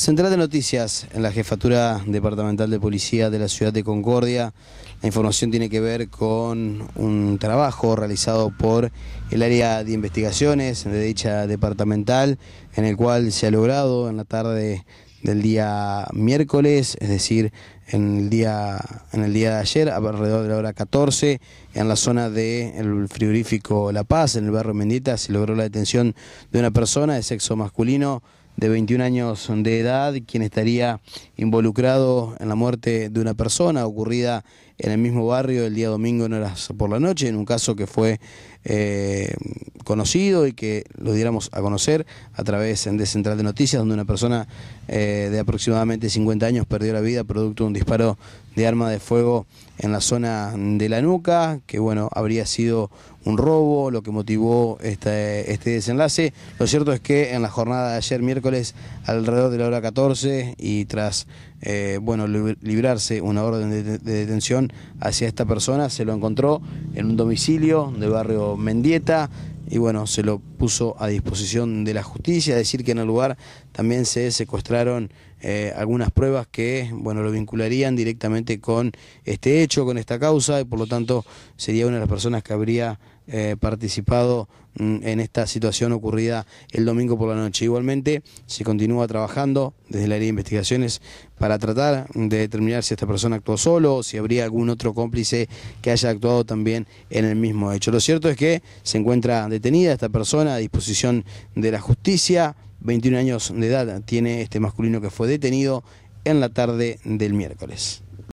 Central de Noticias en la Jefatura Departamental de Policía de la Ciudad de Concordia. La información tiene que ver con un trabajo realizado por el área de investigaciones de dicha departamental, en el cual se ha logrado en la tarde del día miércoles, es decir, en el día, en el día de ayer, alrededor de la hora 14, en la zona del el frigorífico La Paz, en el barrio Mendita, se logró la detención de una persona de sexo masculino de 21 años de edad, quien estaría involucrado en la muerte de una persona ocurrida en el mismo barrio el día domingo por la noche, en un caso que fue eh, conocido y que lo diéramos a conocer a través de Central de Noticias, donde una persona eh, de aproximadamente 50 años perdió la vida producto de un disparo de arma de fuego en la zona de la nuca, que bueno, habría sido un robo, lo que motivó este, desenlace. Lo cierto es que en la jornada de ayer miércoles, alrededor de la hora 14 y tras eh, bueno, librarse una orden de, detención hacia esta persona, se lo encontró en un domicilio del barrio Mendieta, y bueno, se lo puso a disposición de la justicia, decir que en el lugar también se secuestraron eh, algunas pruebas que bueno lo vincularían directamente con este hecho, con esta causa, y por lo tanto sería una de las personas que habría eh, participado mm, en esta situación ocurrida el domingo por la noche. Igualmente, se continúa trabajando desde el área de investigaciones para tratar de determinar si esta persona actuó solo o si habría algún otro cómplice que haya actuado también en el mismo hecho. Lo cierto es que se encuentra detenida esta persona a disposición de la justicia. 21 años de edad tiene este masculino que fue detenido en la tarde del miércoles.